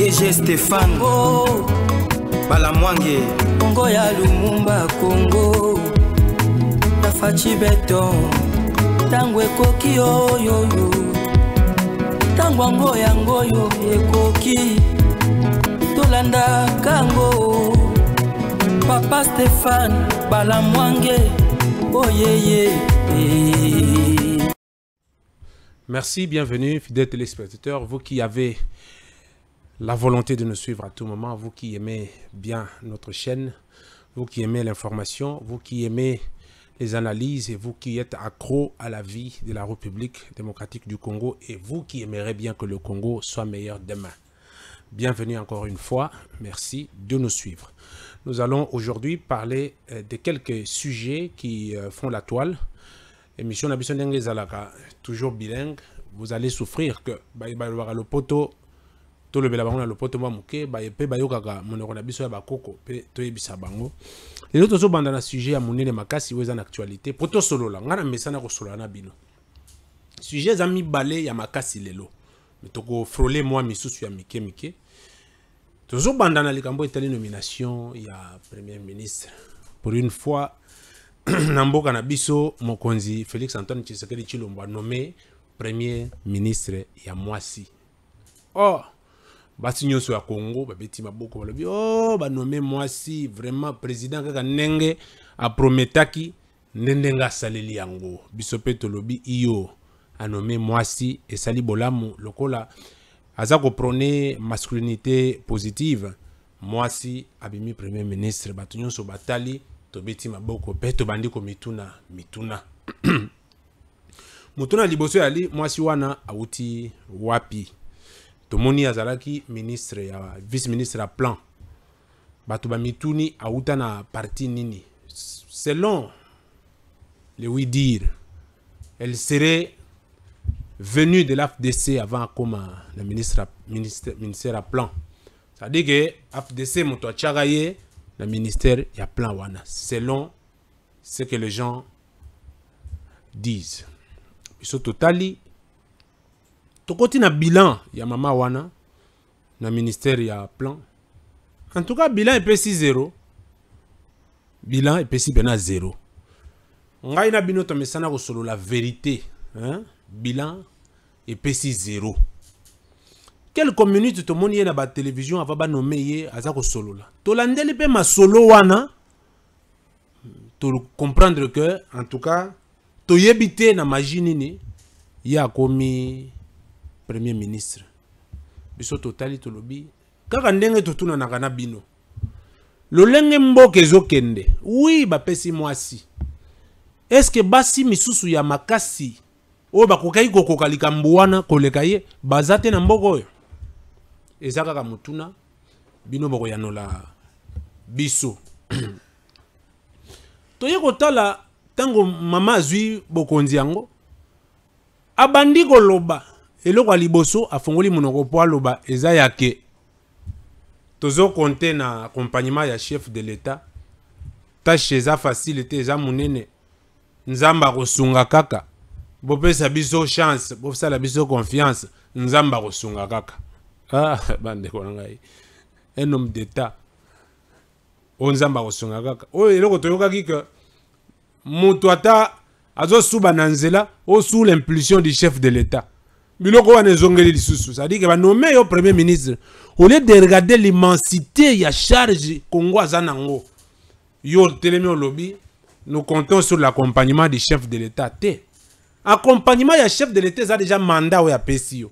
DG Stéphane oh, Balamwange Congo ya Lumumba Congo Tafachi Beton Tango ekoki oyoyo Tango ango et ekoki Tolanda Kango Papa Stéphane Balamwange Oyeye oh, Merci, bienvenue, fidèles téléspectateurs, vous qui avez la volonté de nous suivre à tout moment. Vous qui aimez bien notre chaîne, vous qui aimez l'information, vous qui aimez les analyses et vous qui êtes accro à la vie de la République démocratique du Congo et vous qui aimerez bien que le Congo soit meilleur demain. Bienvenue encore une fois, merci de nous suivre. Nous allons aujourd'hui parler euh, de quelques sujets qui euh, font la toile. Émission Nabisson Zalaka, toujours bilingue, vous allez souffrir que le poteau tolobela bango na lopoto mwa moke ba bayokaka monoko na biso ya bakoko to toyebisa bango lelo tozobanda na sujet ya monene makasi weza na actualité mpo tosolola ngai mesana kosolola na bino sujet ami mibale ya makasi lelo me moi mwa misusu ya mike mike bandana na likambo etali nomination ya premier ministre pour une fois na mboka na biso mokonzi félix antoine tshisekedi Chilombo nommé premier ministre ya mwasi oh, basi sur la congo babeti maboko balobi lobi, oh, moi si vraiment président kaka a aprometaki nendenga sali liango. yango biso a tolobi iyo si et sali bolamu lokola Azako prone masculinité positive mwasi abimi premier ministre bato so batali beti maboko to bandiko mituna, mituna mutuna liboso moi mwasi wana auti wapi tomoni Zalaki, ministre ya vice ministre à plan bato mitouni auta na parti nini selon le oui dire elle serait venue de l'AFDC avant comme la ministre ministère ministère plan Ça dit que afdc moto atiaka et le ministère ya plan wana selon ce que les gens disent sont totali tokoti na bilan ya mama wana na ministère ya plan en tout cas bilan epesi zéro. bilan epesi Bena zero ngai na ko solo la vérité hein? bilan epesi zéro. quelques minutes tomoni ye na batelevizio ava banome ye aza kosolola pe ma solo wana comprendre que en tout cas to te na magie nini Ya komi premier ministre biso totali lobi. kaka ndenge totuna na bino lolenge kezo kende. Oui, bapesi mwasi eske basi misusu ya makasi oyo bakokaki kokoka likambo mbuwana koleka ye bazate na mboka eza kaka bino biso toye kotala tango mama zui bokondiango, yango abandi et eloko ya liboso fongoli monoko mpo aloba eza ya ke konté na accompagnement ya chef de l'état tacheza eza facile za eza monene nzambe kaka bopesa biso chance la biso confiance Nzamba akosunga kaka ah, bande konangai. un homme d'état oyo oh, nzamba akosunga kaka oyo eloko toyokaki ke moto Azo suba na nzela sous l'impulsion du chef de l'état cest wana dire que cestadire banome yo premier ministre au lieu de regarder l'immensité la charge congo aza nango yo nous comptons sur l'accompagnement du chef de l'état accompagnement ya chef de l'état a déjà mandat yo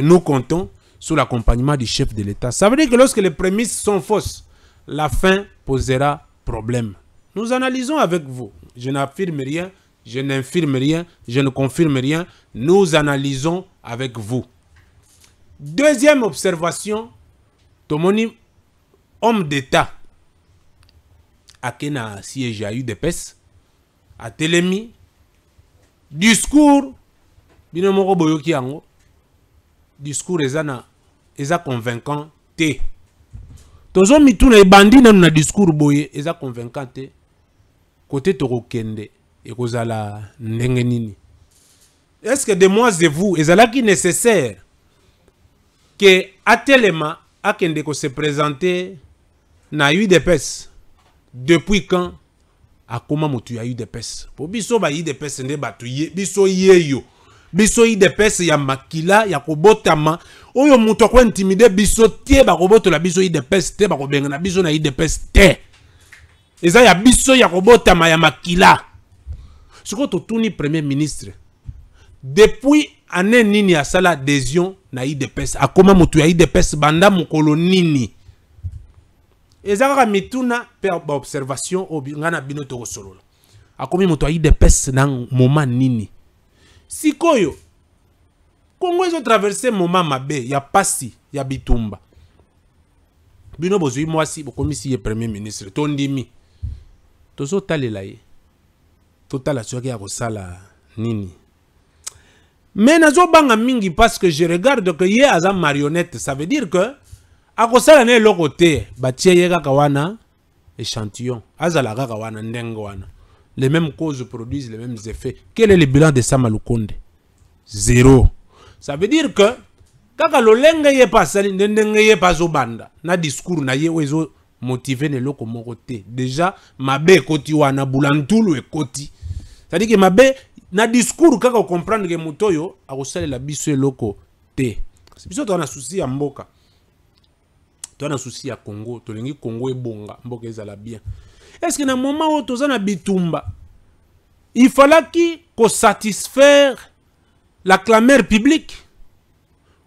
nous comptons sur l'accompagnement du chef de l'état ça veut dire que lorsque les prémices sont fausses la fin posera problème nous analysons avec vous je n'affirme rien je n'infirme rien, je ne confirme rien, nous analysons avec vous. Deuxième observation, Tomoni, homme d'État, Akena eu à UDPS, à Télémi, discours, binomoko boyoki yango, discours ezana, eza convaincant, te. Tozo ont na na discours boye, eza convaincant, Côté toro kende ekozala ndenge nini que de moi et vous ezalaki nécessaire ke atelema akende se présente na udps depuis quand a akóma moto ya udps pour biso ba des nde bato ye biso ye yo biso idps ya makila ya kobotama oyo moto kwa intimide biso roboto la biso idps te bengna biso na idps te eza ya biso ya kobotama ya makila tu tournes premier ministre depuis ane nini sa adhésion na A akoma moto i idps banda mokolo nini eza kaka mituna mpe baobservation oyo ngai na bino tokosolola akomi moto ya idps na moment nini sikoyo traversé le moment mabe ya pasi ya bitumba bino bozwi mwasi bokomisi ye premier ministre tondimi tozotalela talelaye totala soki akosala nini Nazo banga mingi parce que je regarde que ye aza marionnette ça veut dire que akosala ne lo côté, batie ye kaka wana échantillon azala kaka wana ndenge wana les mêmes causes produisent les mêmes effets quel est le bilan de sama lukonde zéro ça veut dire que kaka lolenge ye pas asali nde ye pas na discours na ye motivé loko moko te déjà mabe koti wana bulantulu à que que mabe na discours kaka comprend que moto oyo la biso loko te biso toza un souci à mboka toza un souci à congo tolingi congo Mboke mboka est bien que na moment où to na bitumba il ko satisfaire la clameur publique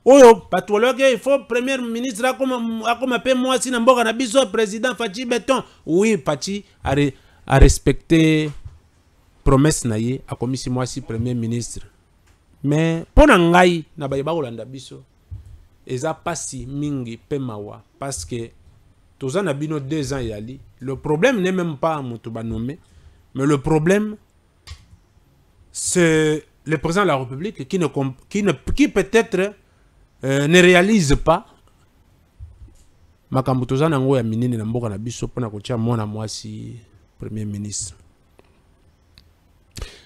oyo bato balobaki il faut premier ministre akoma mpe mwasi na mboka na biso président faci beton oui a respecté promesse na ye moi si premier ministre mais pona na ngai na baye bakolanda biso eza mpasi mingi pe mawa parce que toza na bino deux ans yali. le problème n'est même pas moto banome mais le problème c'est le président de la république qui ne, qui ne, qui peut-être euh, ne réalise pas makambo toza nango ya minene na mboka na biso mpona kotia mwana mwasi premier ministre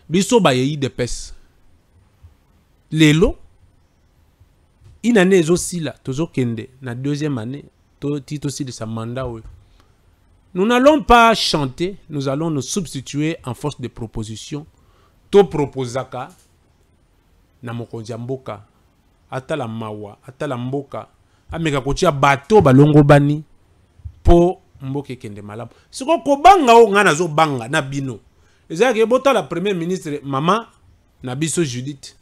biso de pes. lelo une année tozo kende na deuxième année to, de sa mandat nous n'allons pas chanter nous allons nous substituer en force de proposition Tout na mokonzi atala mawa atala mboka ameka kotia bato balongo bani po mboka kende malamu banga kobanga ngana zo banga, na bino ezalaki la premier ministre mama na biso judith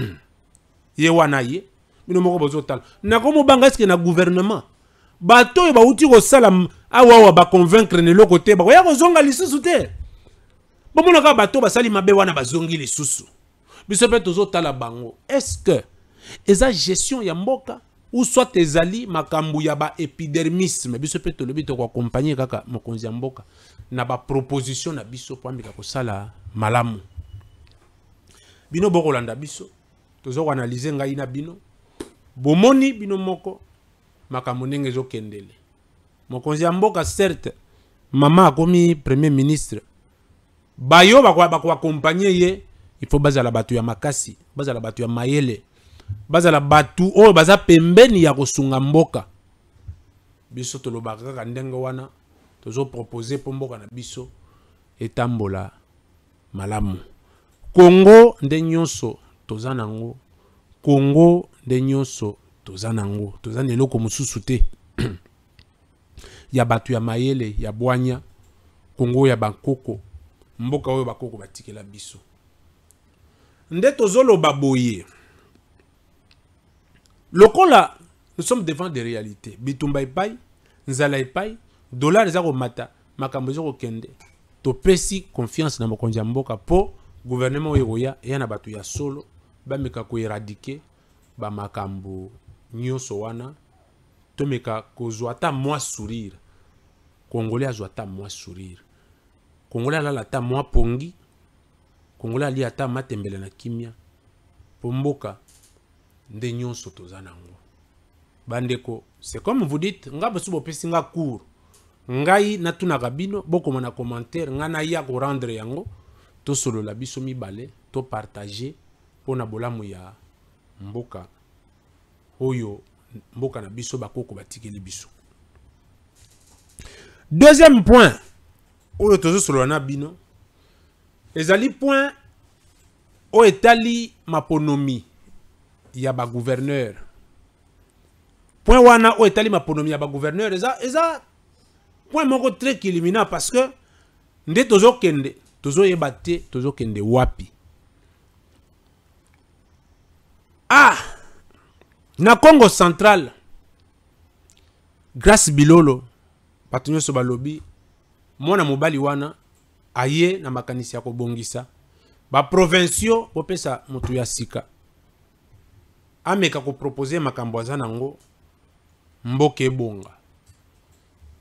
ye wana ye bino Na komo banga eske na gouvernement bato uti bauti salam awa wa awa baconvaincre na ko te bakoya kozonga lisusu te bomona naka bato ba sali mabe wana bazongi lisusu biso tozo tala bango que eza gestion ya mboka ou soit ezali makambo ya epidermisme biso to tolobi kaka mokonzi ya mboka na proposition na biso mpo ko sala malamu bino bokolanda biso tozo analyser ngai na bino bomoni bino moko makamunenge zo kendele mokonzi ya mboka certe mama akomi premier ministre bayo accompagner ye il faut la batu ya makasi la la ya mayele bazala bato oyo baza pembeni ya kosunga mboka biso tolobaka kaka ndenge wana tozopropose mpo mboka na biso etambola malamu kongo nde nyonso toza nango kongo nde nyonso toza nango toza na eloko mosusu te ya bato ya mayele ya bwanya kongo ya bankoko mboka oyo bakoko batikela biso nde tozoloba boye lokola nous sommes devant des réalités bitumba paye nzala epai dollar eza komata makambo Kende, topesi confiance na mokonzi gouvernement mboka et ya oyo ya solo na bato ya solo bameka koeradike bamakambo to wana tomeka kozwa ta mwa sourire kongole azwa ata mwa sourire kongole la lata mwa pongi kongole li ata matembele na kimia pomboka nde nyonso toza nango bandeko c'est comme vous dites nga mosusu bopesi nga cour ngai natunaka bino bokoma na commentaire ya naya rendre yango la biso mibale topartage mpona bolamu ya mboka oyo mboka na biso bakoko batikeli biso deuxième point oyo solo na bino ezali point O etali maponomi Yaba gouverneur point wana o oh, etali ponomi ya gouverneur. eza eza point moko très éliminé parce que nde tozo yebate tozo kende wapi ah na congo central grâce bilolo bato nyonso balobi mwana mobali wana aye na makanisi ya kobongisa bopesa motu ya sika ameka kopropose makambo aza nango mboka ebonga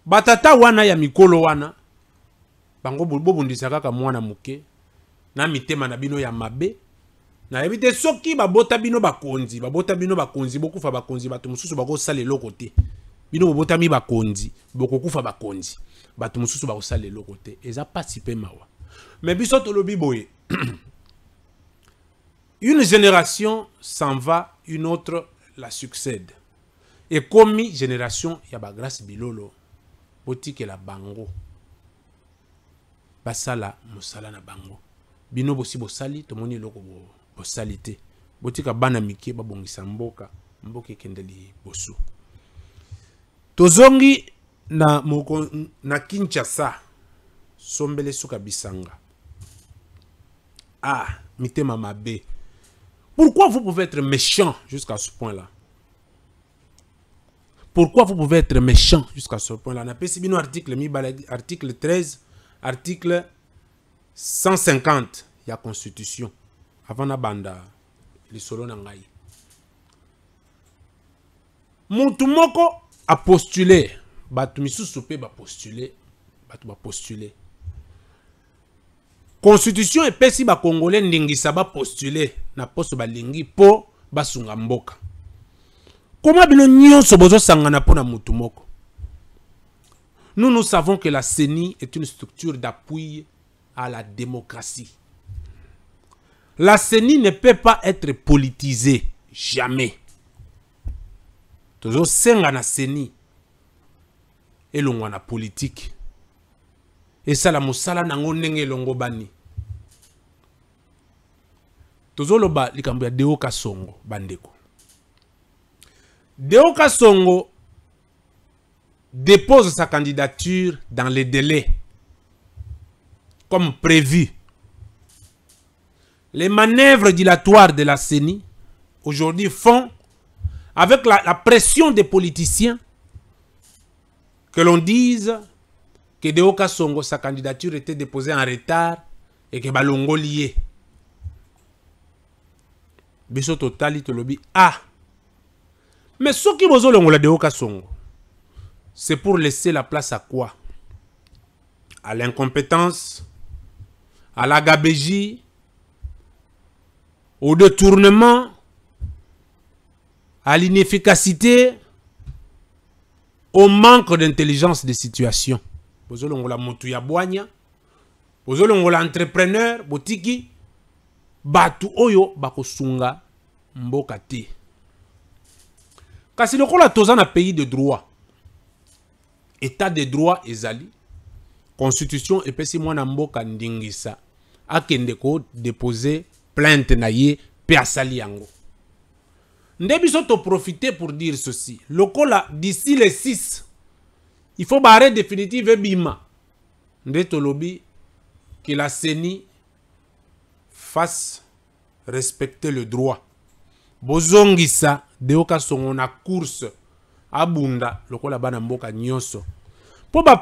batata wana ya mikolo wana bango bobundisa kaka mwana moke na mitema na bino ya mabe nayebi te soki babota bino bakonzi babota bino bakonzi bokufa bakonzi bato mosusu bakosala eloko te bino bobotami bakonzi bokokufa bakonzi bato mosusu bakosala eloko te eza mpasi mpe mawa me biso tolobi boye Une génération s'en va, une autre la succède. Et comme génération, il y a grâce bilolo, boutique la bango. Basala, musala na bango. Bino bosi bosali, tomoni loko bosalite. Botika bana mike babongisa mboka, mboka kendeli bosu. Tozongi na, moko, na Kinshasa, sombele suka bisanga. Ah, mitema mabe. Pourquoi vous pouvez être méchant jusqu'à ce point-là Pourquoi vous pouvez être méchant jusqu'à ce point-là Na article article 13, article 150, il y a constitution. Avant la bande, les solo Moutumoko a postulé. Batu misusu postulé. postulé constitution epesi Congolais ndingisa postuler na lingi pour pour sungamboka. mboka koma bino nyonso bozosangana po na nous nous savons que la CENI est une structure d'appui à la démocratie la CENI ne peut pas être politisée jamais tozosenga na CENI l'on na politique. Et Salamousala nango ndenge longo bani de likambo ya deo kasongo bandeko deo kasongo dépose sa candidature dans les délais comme prévu les manœuvres dilatoires de la CENI aujourd'hui font avec la pression des politiciens que l'on dise que Deoka Songo, sa candidature était déposée en retard et que Balongo lié. Ah! Mais ce qui m'a longola c'est pour laisser la place à quoi? À l'incompétence, à la gabégie, au détournement, à l'inefficacité, au manque d'intelligence des situations bozolongola motu ya bwanya bozolongola entrepreneur botiki batu oyo bakosunga mboka te kasi lokola toza na pays de droit état de droit ezali constitution epesi mboka ndingisa akende kodepose plainte na ye pe asali yango nde biso profiter pour dire ceci lokola d'ici le 6 faut bare definitive bima. Ndeto tolobi que la CENI fasse respecter le droit bozongisa deoka songona a course abunda lokola bana mboka nyonso mpo ba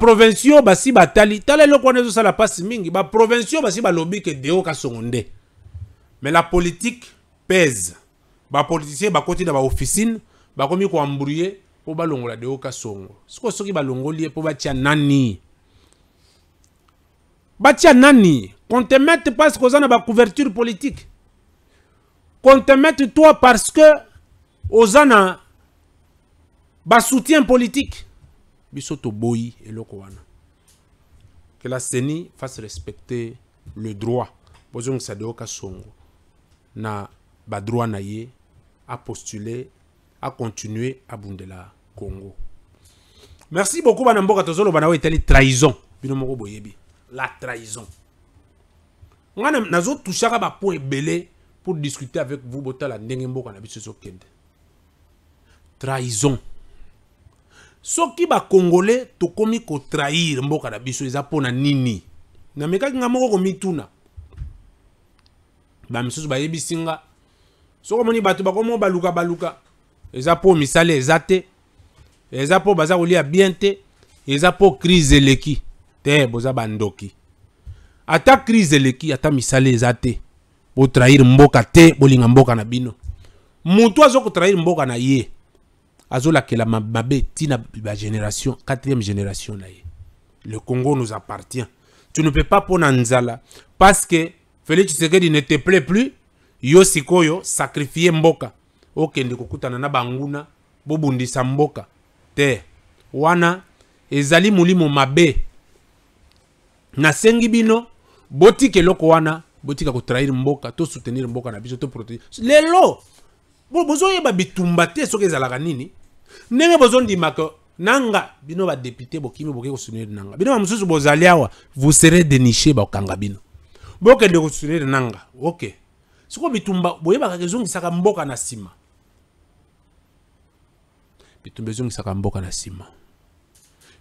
basi batali tala eloko wana sala mpasi mingi ba basi ba ke deyoka songo songonde. mais la politique pèse ba officine, na komi bakomi koambrouye pour balongola de Oka songo sikoyo soki Balongo ye pour batia nani batia nani qu'on te mette parce a une couverture politique qu'on te mette toi parce que osana ba soutien politique Bisoto boi et wana que la Ceni fasse respecter le droit bozongisa deyo ka songo na à na à continuer à Bundela. Congo. Merci beaucoup, Banamboka Tozolo Banawa est trahison. Binomoko Boyebi. La trahison. nazo Tushaka ba point belé pour discuter avec vous, Bota la Nengemboka Nabisoso Kende. Trahison. soki bakongole tokomi trahir mboka na biso eza na nini namekaki nga moko komituna bamisusu bayebisi singa. soki moni bato baluka baluka eza misale misala eza mpo baza a bien te les mpo crise ki. te boza bandoki ata crise leki, ata misale zate, bo trahir mboka te bolinga mboka na bino ko trahir mboka na ye la mabe ntina bagénération 4e génération na ye le congo nous appartient tu ne peux pas pona nzala parce que félix tshisekedi ne te plaît plus yo sikoyo sacrifie mboka okende kokutana na banguna sa mboka te wana ezali molimo mabe sengi bino botika loko wana botika trahir mboka to soutenir mboka na biso to protéger lelo yeba bitumba te soki ezalaka nini di mako, nanga bino badepute bokimi boke kosoutenir nanga bino bamosusu bozali awa vous serez déniché kanga bino bokende kosoutenir nanga ok sikoyo bitumba boyebaka saka mboka na sima.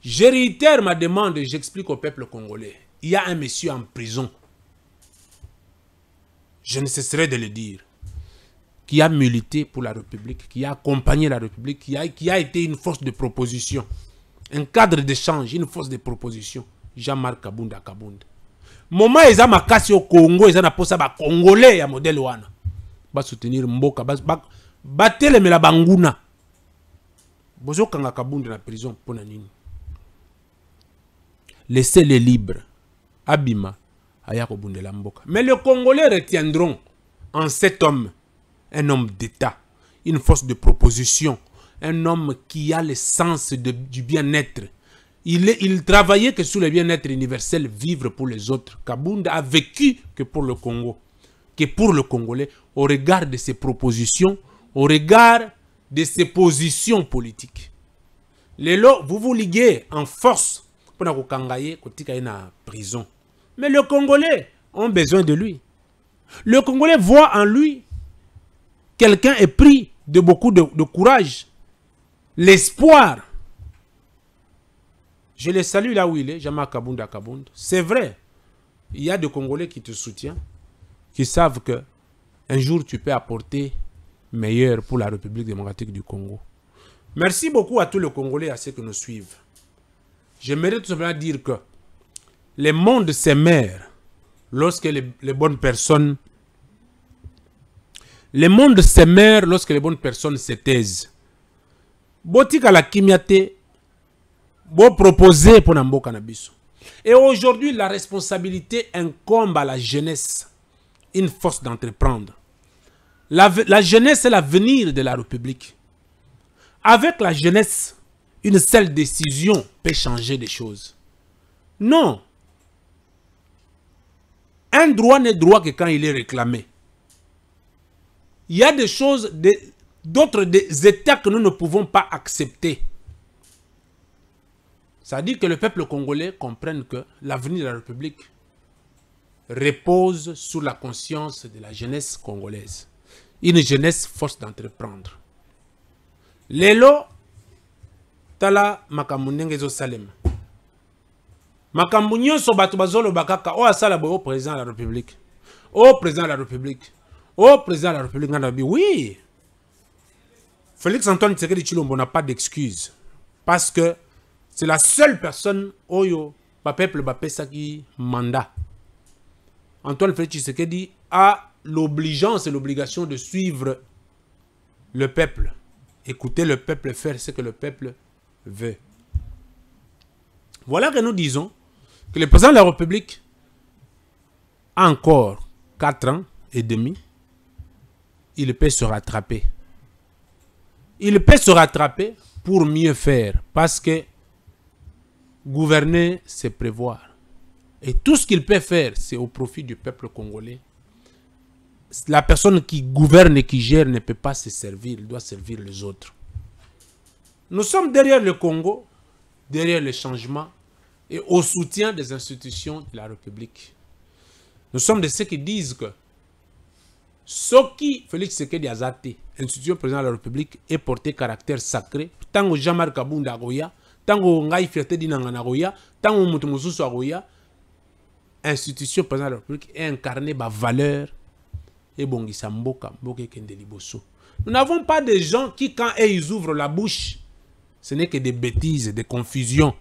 Je réitère ma demande et j'explique au peuple congolais. Il y a un monsieur en prison. Je ne cesserai de le dire. Qui a milité pour la République, qui a accompagné la République, qui a, qui a été une force de proposition. Un cadre d'échange, une force de proposition. Jean-Marc Kabunda Kabunda. Moment ont cassé au Congo, ont ont posa ba Congolais ya modèle wana. Ba soutenir mboka, ba, ba, ba prison laissez les libres abima aya mais les congolais retiendront en cet homme un homme d'état une force de proposition un homme qui a le sens du bien-être il, il travaillait que sur le bien-être universel, vivre pour les autres. Kabound a vécu que pour le Congo, que pour le Congolais, au regard de ses propositions, au regard de ses positions politiques. Lelo, vous vous liguez en force pour prison. Mais le Congolais ont besoin de lui. Le Congolais voit en lui quelqu'un est pris de beaucoup de, courage, l'espoir. Je le salue là où il est, Jama Kabounda C'est vrai, il y a des Congolais qui te soutiennent, qui savent que un jour tu peux apporter Meilleur pour la République démocratique du Congo. Merci beaucoup à tous les Congolais et à ceux qui nous suivent. J'aimerais tout simplement dire que le monde s'émère lorsque les, bonnes personnes... Le monde s'émère lorsque les bonnes personnes se taisent. Botika la kimiate, beau proposer pour Nambo Cannabis. Et aujourd'hui, la responsabilité incombe à la jeunesse, une force d'entreprendre. La, jeunesse est l'avenir de la République. Avec la jeunesse, une seule décision peut changer des choses. Non. Un droit n'est droit que quand il est réclamé. Il y a des choses, d'autres des états que nous ne pouvons pas accepter. Ça dit que le peuple congolais comprenne que l'avenir de la République repose sur la conscience de la jeunesse congolaise une jeunesse force d'entreprendre lelo tala makambo salem. ezosalema makambo nyonso le bazoloba kaka asala bo, o président de la république o président de la république o président de la république nga oui félix antoine Tsekedi tshilombo n'a pas d'excuse parce que c'est la seule personne oyo bapeuple qui mandat antoine félix tshisekedi a l'obligeance et l'obligation de suivre le peuple. Écouter le peuple, faire ce que le peuple veut. Voilà que nous disons que le président de la République a encore 4 ans et demi. Il peut se rattraper. Il peut se rattraper pour mieux faire parce que gouverner, c'est prévoir. Et tout ce qu'il peut faire, c'est au profit du peuple congolais la personne qui gouverne et qui gère ne peut pas se servir, il doit servir les autres. Nous sommes derrière le Congo, derrière le changement et au soutien des institutions de la République. Nous sommes de ceux qui disent que ce qui Félix Sekedi Azate, institution président de la République, est porté caractère sacré, tant que Jean-Marc Kabunda Agoya, tant que Ngaï Fierté Dinangana tant que Moutoumoussous Agoya, institution président de la République est incarné par valeur ebongisa mboka mboka Kendeli Boso. nous n'avons pas de gens qui quand ils ouvrent la bouche ce n'est que des bêtises des confusions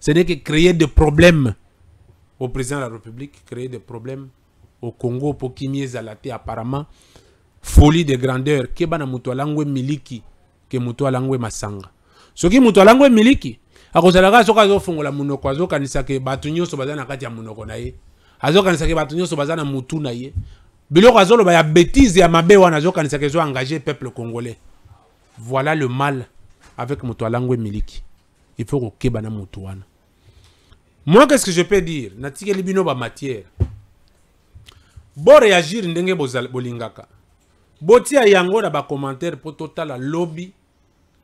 ce n'est que créer des problèmes au président de la république créer des problèmes au congo pour la te apparemment folie de grandeur keba na moto alangwe miliki ke moto alangwe masanga soki moto ne miliki akozala kaka soki azofungola munoko azokanisa ke bato nyonso baza na kati ya munoko na ye azokanisa ke bato nyonso baza na mutu na ye biloko azoloba ya bêtise ya mabe wana azokanisaka ezo engage peuple congolais voilà le mal avec moto langue miliki il faut kokeba na moto wana moi qu'est ce que je peux dire ba matière. Bo réagir ndenge bolingaka botia yango na pour total totala lobby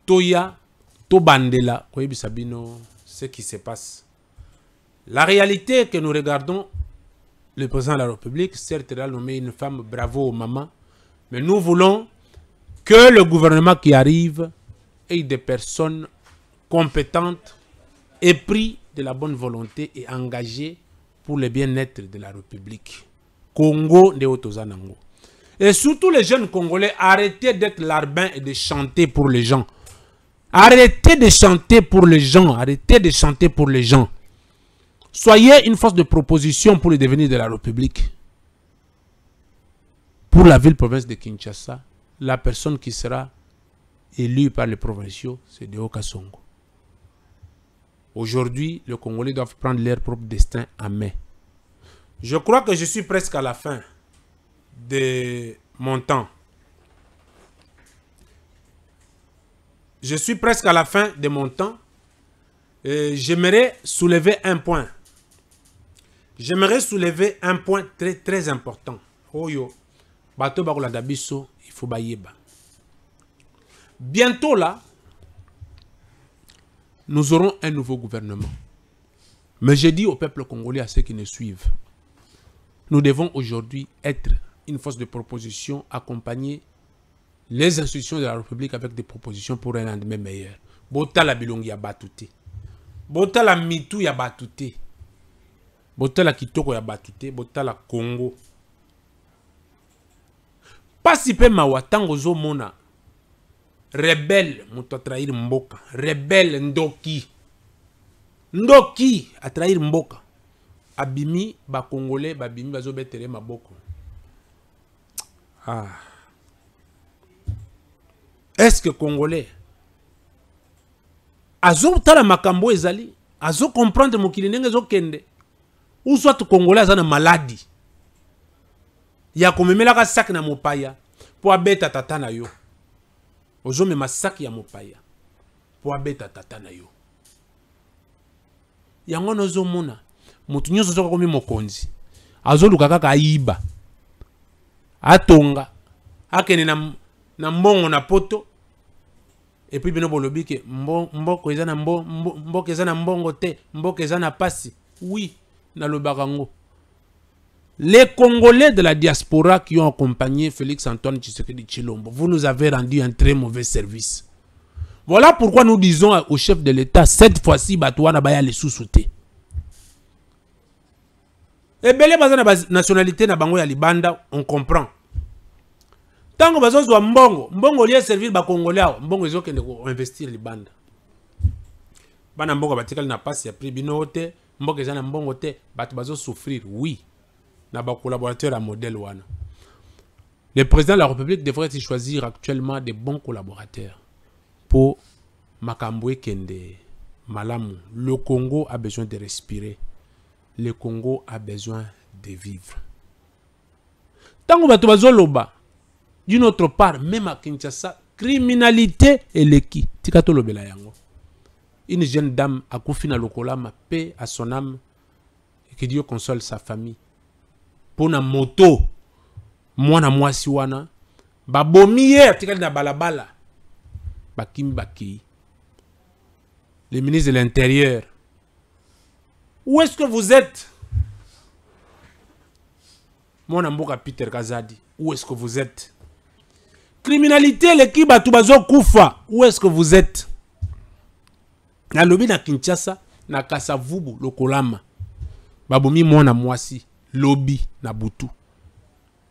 toya to tobandela koyebisa bino ce qui se passe la réalité que nous regardons le président de la République, certes, il a nommé une femme, bravo aux maman, mais nous voulons que le gouvernement qui arrive ait des personnes compétentes, épris de la bonne volonté et engagées pour le bien-être de la République. Congo de Otozanango. Et surtout les jeunes Congolais, arrêtez d'être l'arbin et de chanter pour les gens. Arrêtez de chanter pour les gens. Arrêtez de chanter pour les gens. Soyez une force de proposition pour le devenir de la République. Pour la ville-province de Kinshasa, la personne qui sera élue par les provinciaux, c'est Deo Aujourd'hui, les Congolais doivent prendre leur propre destin à main. Je crois que je suis presque à la fin de mon temps. Je suis presque à la fin de mon temps. J'aimerais soulever un point. J'aimerais soulever un point très très important. il faut Bientôt là, nous aurons un nouveau gouvernement. Mais j'ai dit au peuple congolais, à ceux qui nous suivent, nous devons aujourd'hui être une force de proposition, accompagner les institutions de la République avec des propositions pour un lendemain meilleur. Bota la ya Bota la mitou ya botala kitoko ya bato te botala kongo mpasi mpe mawa ntango ozomona rebele moto atrahir mboka rebele ndoki ndoki atrahir mboka abimi bakongole babimi bazobetele maboko ah. estce congolais azotala makambo ezali azokomprendre mokili ndenge ezokende ou soit congolais y a maladi ya komemelaka saki na mopaya mpo abeta tata na yo me massak ya mopaya mpo abeta tata na yo ngono zo ozo moto nyonso soki komi mokonzi azoluka kaka iba. atonga akende na, na mbongo na poto puis bino bolobi ke mbo, mboko eza na mbo, mbo, na mbongo te mboka na pasi oui les congolais de la diaspora qui ont accompagné félix antoine tshisekedi chilombo vous nous avez rendu un très mauvais service voilà pourquoi nous disons au chef de l'état cette fois-ci bato les les sous et Et baza na nationalité na bango ya libanda on comprend ntango bazozwa mbongo mbongo olia servir bacongolais congolais, mbongo ezokende investir libanda bana ba batikali na pas ya prix mboke zana na mbongo te ont souffrir oui na collaborateur à modèle wana le président de la république devrait choisir actuellement des bons collaborateurs pour makambwe Kende malamu le congo a besoin de respirer le congo a besoin de vivre Tango bato bazoloba d'une autre part même à kinshasa criminalité eleki tika tolobela yango une jeune dame, Akufina Lokolama, paix à son âme, et que Dieu console sa famille. Pona moto, mwana mwasi wana, babomi hier, tikali na balabala, bakimi Le ministre de l'Intérieur, où est-ce que vous êtes Mwana mboka Peter Kazadi, où est-ce que vous êtes Criminalité, l'équipe à Toubazo Koufa, où est-ce que vous êtes lobby na kinshasa na kasavubu lokolama babomi mwana mwasi lobi na butu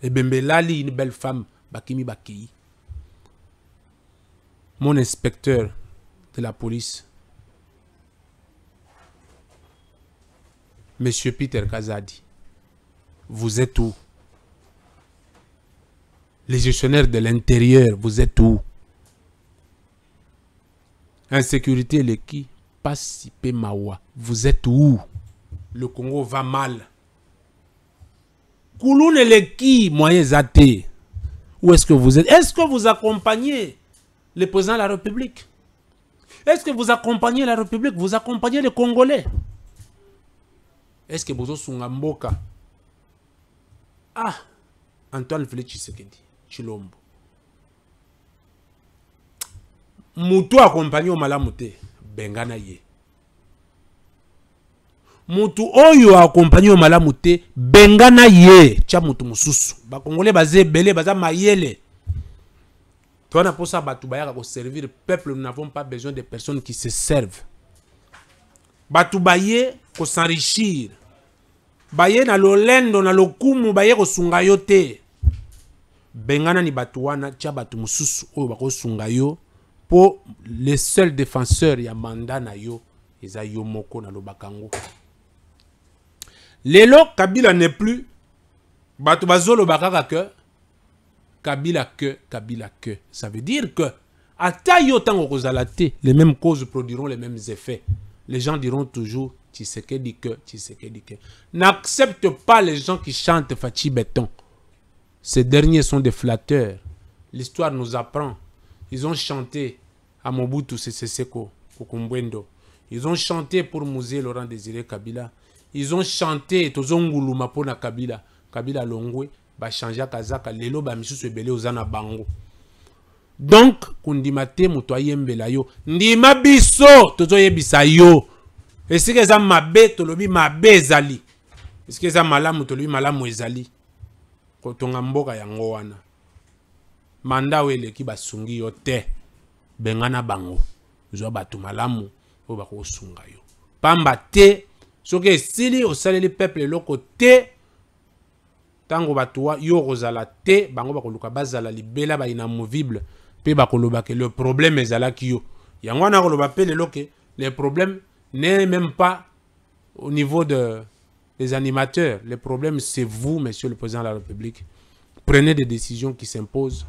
ebembe lali, une belle femme bakimi bakeyi mon inspecteur de la police monsieur peter kazadi vous êtes où les gestionnaires de l'intérieur vous êtes où insécurité les qui Mawa, vous êtes où Le Congo va mal. qui, moyen Où est-ce que vous êtes Est-ce que vous accompagnez le président de la République Est-ce que vous accompagnez la République Vous accompagnez les Congolais Est-ce que vous êtes Sungamboka Ah Antoine Félix Chilombo. Moutou accompagné au Bengana ye mutu oyo accompagné yo malamu te benga ye cha mutu mosusu bakongole baze, bele baza mayele toza na mposa bato servir servir. peuple nous n'avons pas besoin de personnes qui se servent bato baye s'enrichir. baye na lolendo na lokumu baye ko sungayote. Bengana benga bengana ni wana tcha bato mosusu oyo seuls le seul y a manda na yo eza yo moko na lobakango lelo kabila n'est plus kabila que kabila que. ça veut dire que à taille les mêmes causes produiront les mêmes effets les gens diront toujours dit que dit que n'accepte pas les gens qui chantent Fati Beton ces derniers sont des flatteurs l'histoire nous apprend ils ont chanté à Mobutu Sese Seko, Kokumbwendo. Ils ont chanté pour Musée Laurent Désiré Kabila. Ils ont chanté Tozongulu na Kabila. Kabila Longwe, changer Kazaka, Lelo se Ebele Ozana Bango. Donc, kundimate moto ayembela yo. Ndima biso tozo yebisa yo. que ça mabe tolobi mabe ce que ça malamu tolobi malamu ezali. Kotonga mboka yango wana. Manda ba sungi yo te benga na bango zwa batumalamu, oba oyo yo pamba te soki sili osaleli peuple loko te tango bato yo rozala te bango luka bazala libela bainamovible mpe bakolobake le problème zala yo yango wana akoloba mpe loke que le problème n'est même pas au niveau de, les animateurs le problème c'est vous monsieur le président de la république prenez des décisions qui s'imposent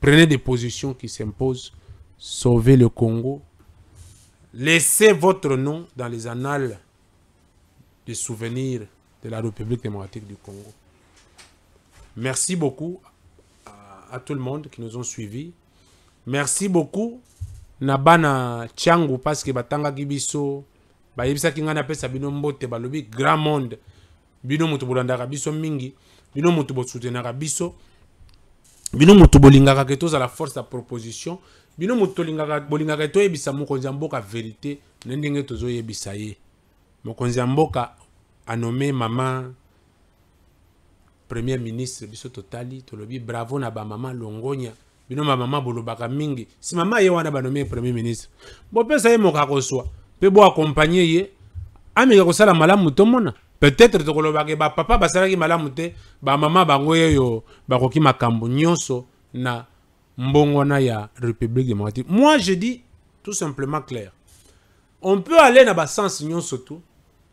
prenez des positions qui s'imposent sauver le Congo. Laissez votre nom dans les annales des souvenirs de la République démocratique du Congo. Merci beaucoup à, à tout le monde qui nous ont suivis. Merci beaucoup Nabana Changu parce que batanga gibiso Bayibisa Kingana pesa bino mbote balobi grand monde bino mutu bolandaka biso mingi bino mutu bosutenaka Rabiso. bino mutu bolingaka à la force la proposition bino moto tolingaka bolingaka toyebisa mokonzi ya mboka verité na ndenge tozoyebisa ye mokonzi ya mboka anome mama premier ministre biso totali tolobi bravo na bamama longonya bino bamama bolobaka mingi si mama ye wana banome premier ministre bopesa ye moka kozwa mpe boakompagne ye ameka kosala malamu tomona peut-être tokolobaka bapapa basalaki malamu te bamama bango oyo bakoki makambo nyonso na Mbongwana ya République démocratique. Moi, je dis tout simplement clair. On peut aller dans le sens ce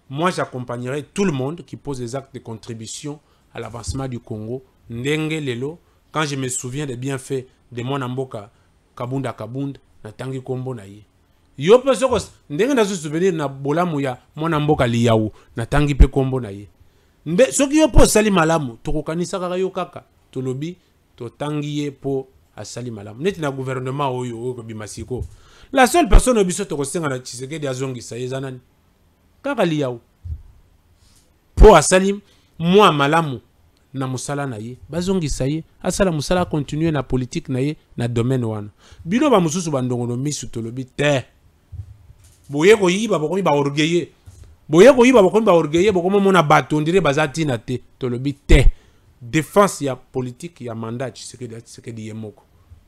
Moi, j'accompagnerai tout le monde qui pose des actes de contribution à l'avancement du Congo. Ndenge lelo, quand je me souviens des bienfaits de mon amboka Kabunda Kabunda, Natangi Kombo Naye. Yo pe soko ndenge souvenir na bolamu ya mon amboka na Natangi pe Kombo Naye. Mbe soki yo po sali malamu, tokokanisa kaka yo tolobi totangi ye po asali Alam. neti na gouvernement oyo oyo kobima la seule personne oyo biso tokosenga na tiseke azongisa ye eza nani kaka liyawu mpo asali mwa malamu na musala na ye bazongisa ye asala musala continue na politique na ye na domaine wana bino ba bandongono misu tolobi te boye yiba bokomi orgeye. boye koyiba bokomi baorgueye bokomomona bato ondire bazati na te tolobi te défense ya y ya mandat ya tshisekedi ya tshisekedi ye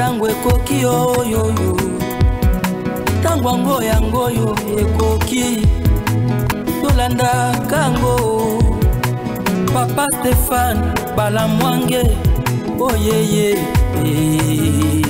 ntango ekoki oyoyo ntango yango yangoyo ekoki tolandaka yango papa stefane balamwange oyeye oh, yeah, yeah.